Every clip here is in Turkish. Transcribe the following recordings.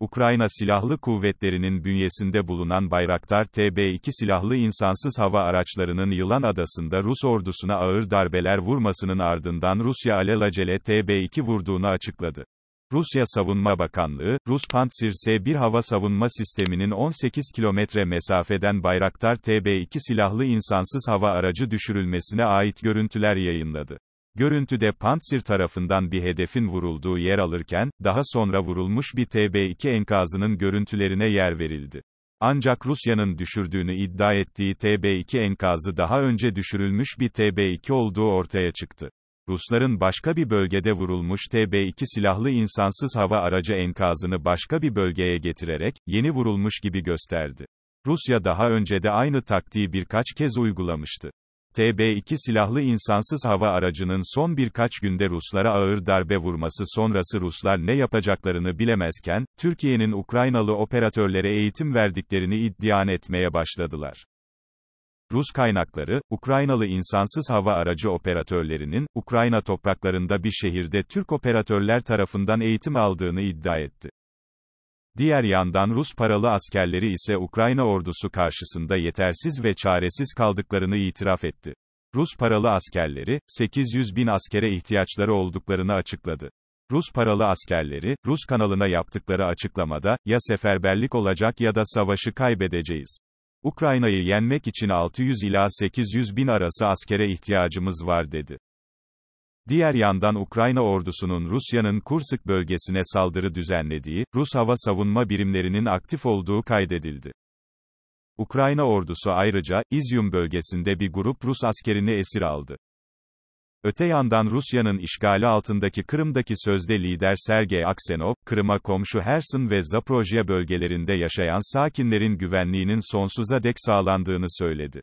Ukrayna Silahlı Kuvvetleri'nin bünyesinde bulunan Bayraktar TB2 silahlı insansız hava araçlarının Yılan Adası'nda Rus ordusuna ağır darbeler vurmasının ardından Rusya alelacele TB2 vurduğunu açıkladı. Rusya Savunma Bakanlığı, Rus Pantsir S-1 hava savunma sisteminin 18 kilometre mesafeden Bayraktar TB2 silahlı insansız hava aracı düşürülmesine ait görüntüler yayınladı. Görüntüde Pantsir tarafından bir hedefin vurulduğu yer alırken, daha sonra vurulmuş bir TB2 enkazının görüntülerine yer verildi. Ancak Rusya'nın düşürdüğünü iddia ettiği TB2 enkazı daha önce düşürülmüş bir TB2 olduğu ortaya çıktı. Rusların başka bir bölgede vurulmuş TB2 silahlı insansız hava aracı enkazını başka bir bölgeye getirerek, yeni vurulmuş gibi gösterdi. Rusya daha önce de aynı taktiği birkaç kez uygulamıştı. TB2 silahlı insansız hava aracının son birkaç günde Ruslara ağır darbe vurması sonrası Ruslar ne yapacaklarını bilemezken, Türkiye'nin Ukraynalı operatörlere eğitim verdiklerini iddian etmeye başladılar. Rus kaynakları, Ukraynalı insansız hava aracı operatörlerinin, Ukrayna topraklarında bir şehirde Türk operatörler tarafından eğitim aldığını iddia etti. Diğer yandan Rus paralı askerleri ise Ukrayna ordusu karşısında yetersiz ve çaresiz kaldıklarını itiraf etti. Rus paralı askerleri, 800 bin askere ihtiyaçları olduklarını açıkladı. Rus paralı askerleri, Rus kanalına yaptıkları açıklamada, ya seferberlik olacak ya da savaşı kaybedeceğiz. Ukrayna'yı yenmek için 600 ila 800 bin arası askere ihtiyacımız var dedi. Diğer yandan Ukrayna ordusunun Rusya'nın Kursk bölgesine saldırı düzenlediği, Rus hava savunma birimlerinin aktif olduğu kaydedildi. Ukrayna ordusu ayrıca, İzyum bölgesinde bir grup Rus askerini esir aldı. Öte yandan Rusya'nın işgali altındaki Kırım'daki sözde lider Sergey Aksenov, Kırım'a komşu Herson ve Zaporojye bölgelerinde yaşayan sakinlerin güvenliğinin sonsuza dek sağlandığını söyledi.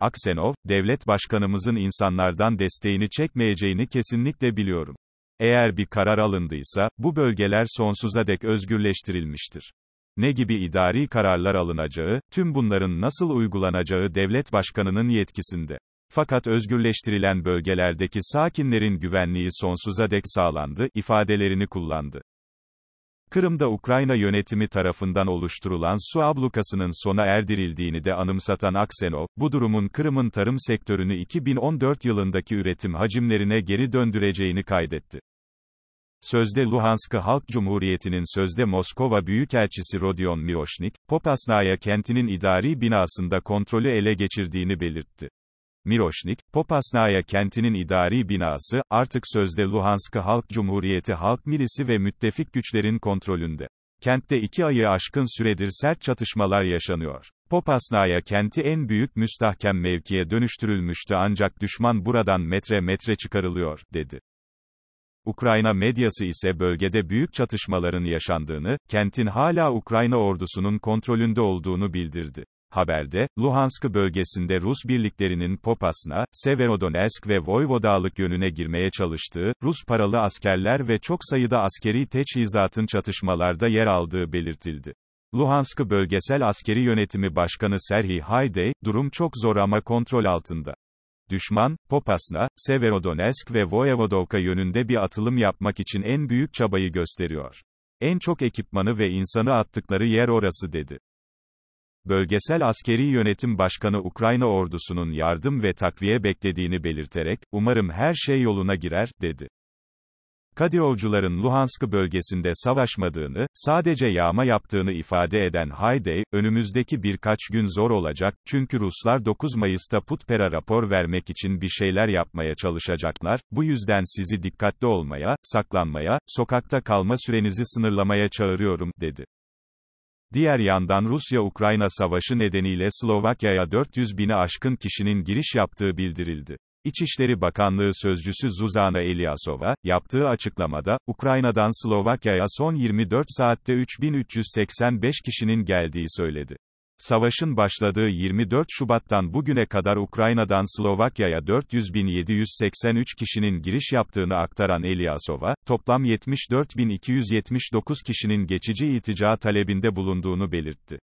Aksenov, devlet başkanımızın insanlardan desteğini çekmeyeceğini kesinlikle biliyorum. Eğer bir karar alındıysa, bu bölgeler sonsuza dek özgürleştirilmiştir. Ne gibi idari kararlar alınacağı, tüm bunların nasıl uygulanacağı devlet başkanının yetkisinde. Fakat özgürleştirilen bölgelerdeki sakinlerin güvenliği sonsuza dek sağlandı ifadelerini kullandı. Kırım'da Ukrayna yönetimi tarafından oluşturulan su ablukasının sona erdirildiğini de anımsatan Aksenov, bu durumun Kırım'ın tarım sektörünü 2014 yılındaki üretim hacimlerine geri döndüreceğini kaydetti. Sözde Luhansk Halk Cumhuriyeti'nin sözde Moskova Büyükelçisi Rodion Mioşnik, Popasnaya kentinin idari binasında kontrolü ele geçirdiğini belirtti. Miroşnik, Popasnaya kentinin idari binası, artık sözde Luhansk'ı Halk Cumhuriyeti Halk Milisi ve müttefik güçlerin kontrolünde. Kentte iki ayı aşkın süredir sert çatışmalar yaşanıyor. Popasnaya kenti en büyük müstahkem mevkiye dönüştürülmüştü ancak düşman buradan metre metre çıkarılıyor, dedi. Ukrayna medyası ise bölgede büyük çatışmaların yaşandığını, kentin hala Ukrayna ordusunun kontrolünde olduğunu bildirdi. Haberde, Luhansk bölgesinde Rus birliklerinin Popasna, Severodonetsk ve Voyvodalık yönüne girmeye çalıştığı, Rus paralı askerler ve çok sayıda askeri teçhizatın çatışmalarda yer aldığı belirtildi. Luhansk Bölgesel Askeri Yönetimi Başkanı Serhi Hayday, durum çok zor ama kontrol altında. Düşman, Popasna, Severodonetsk ve Voyevodovka yönünde bir atılım yapmak için en büyük çabayı gösteriyor. En çok ekipmanı ve insanı attıkları yer orası dedi. Bölgesel Askeri Yönetim Başkanı Ukrayna ordusunun yardım ve takviye beklediğini belirterek, umarım her şey yoluna girer, dedi. Kadiyovcuların Luhansk bölgesinde savaşmadığını, sadece yağma yaptığını ifade eden Hayday, önümüzdeki birkaç gün zor olacak, çünkü Ruslar 9 Mayıs'ta Putper'a rapor vermek için bir şeyler yapmaya çalışacaklar, bu yüzden sizi dikkatli olmaya, saklanmaya, sokakta kalma sürenizi sınırlamaya çağırıyorum, dedi. Diğer yandan Rusya-Ukrayna savaşı nedeniyle Slovakya'ya 400 bini aşkın kişinin giriş yaptığı bildirildi. İçişleri Bakanlığı Sözcüsü Zuzana Eliasova, yaptığı açıklamada, Ukrayna'dan Slovakya'ya son 24 saatte 3385 kişinin geldiği söyledi. Savaşın başladığı 24 Şubat'tan bugüne kadar Ukrayna'dan Slovakya'ya 400.783 kişinin giriş yaptığını aktaran Eliasova, toplam 74.279 kişinin geçici iltica talebinde bulunduğunu belirtti.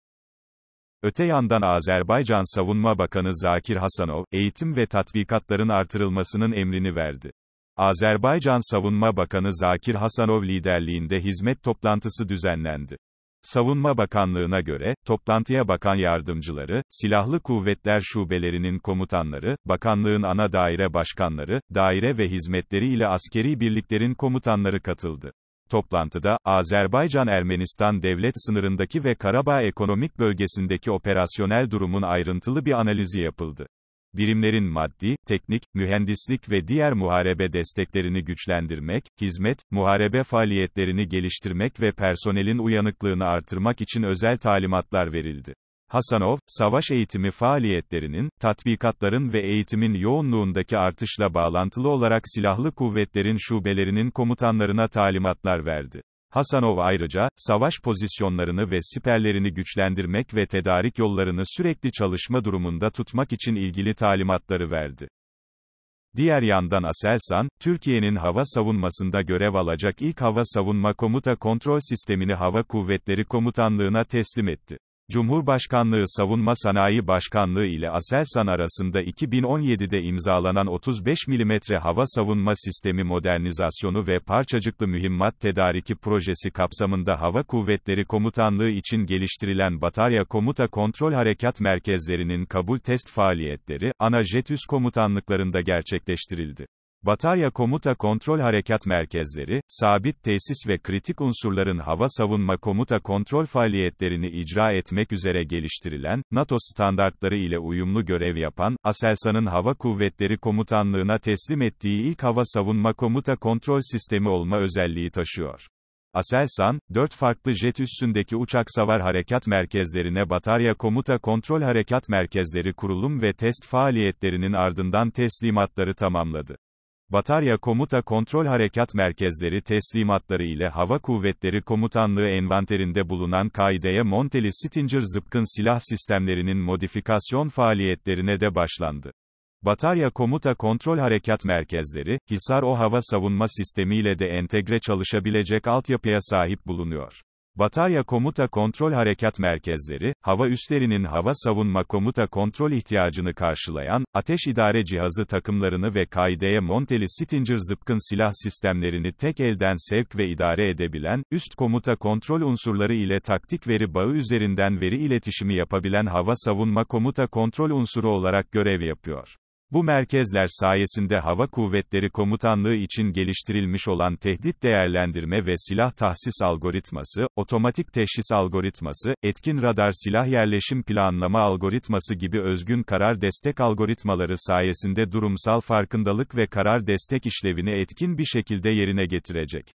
Öte yandan Azerbaycan Savunma Bakanı Zakir Hasanov, eğitim ve tatbikatların artırılmasının emrini verdi. Azerbaycan Savunma Bakanı Zakir Hasanov liderliğinde hizmet toplantısı düzenlendi. Savunma Bakanlığı'na göre, toplantıya bakan yardımcıları, silahlı kuvvetler şubelerinin komutanları, bakanlığın ana daire başkanları, daire ve hizmetleri ile askeri birliklerin komutanları katıldı. Toplantıda, Azerbaycan-Ermenistan devlet sınırındaki ve Karabağ ekonomik bölgesindeki operasyonel durumun ayrıntılı bir analizi yapıldı birimlerin maddi, teknik, mühendislik ve diğer muharebe desteklerini güçlendirmek, hizmet, muharebe faaliyetlerini geliştirmek ve personelin uyanıklığını artırmak için özel talimatlar verildi. Hasanov, savaş eğitimi faaliyetlerinin, tatbikatların ve eğitimin yoğunluğundaki artışla bağlantılı olarak silahlı kuvvetlerin şubelerinin komutanlarına talimatlar verdi. Hasanov ayrıca, savaş pozisyonlarını ve siperlerini güçlendirmek ve tedarik yollarını sürekli çalışma durumunda tutmak için ilgili talimatları verdi. Diğer yandan Aselsan, Türkiye'nin hava savunmasında görev alacak ilk hava savunma komuta kontrol sistemini Hava Kuvvetleri Komutanlığı'na teslim etti. Cumhurbaşkanlığı Savunma Sanayi Başkanlığı ile Aselsan arasında 2017'de imzalanan 35 mm hava savunma sistemi modernizasyonu ve parçacıklı mühimmat tedariki projesi kapsamında Hava Kuvvetleri Komutanlığı için geliştirilen batarya komuta kontrol harekat merkezlerinin kabul test faaliyetleri, ana JETÜS komutanlıklarında gerçekleştirildi. Batarya Komuta Kontrol Harekat Merkezleri, sabit tesis ve kritik unsurların hava savunma komuta kontrol faaliyetlerini icra etmek üzere geliştirilen, NATO standartları ile uyumlu görev yapan, Aselsan'ın Hava Kuvvetleri Komutanlığı'na teslim ettiği ilk hava savunma komuta kontrol sistemi olma özelliği taşıyor. Aselsan, 4 farklı jet üssündeki uçak savar harekat merkezlerine batarya komuta kontrol harekat merkezleri kurulum ve test faaliyetlerinin ardından teslimatları tamamladı. Batarya Komuta Kontrol Harekat Merkezleri teslimatları ile Hava Kuvvetleri Komutanlığı envanterinde bulunan kaideye monteli Stinger zıpkın silah sistemlerinin modifikasyon faaliyetlerine de başlandı. Batarya Komuta Kontrol Harekat Merkezleri, Hisar O Hava Savunma Sistemi ile de entegre çalışabilecek altyapıya sahip bulunuyor. Batarya Komuta Kontrol Harekat Merkezleri, hava üslerinin hava savunma komuta kontrol ihtiyacını karşılayan, ateş idare cihazı takımlarını ve kaideye monteli Stinger zıpkın silah sistemlerini tek elden sevk ve idare edebilen, üst komuta kontrol unsurları ile taktik veri bağı üzerinden veri iletişimi yapabilen hava savunma komuta kontrol unsuru olarak görev yapıyor. Bu merkezler sayesinde Hava Kuvvetleri Komutanlığı için geliştirilmiş olan tehdit değerlendirme ve silah tahsis algoritması, otomatik teşhis algoritması, etkin radar silah yerleşim planlama algoritması gibi özgün karar destek algoritmaları sayesinde durumsal farkındalık ve karar destek işlevini etkin bir şekilde yerine getirecek.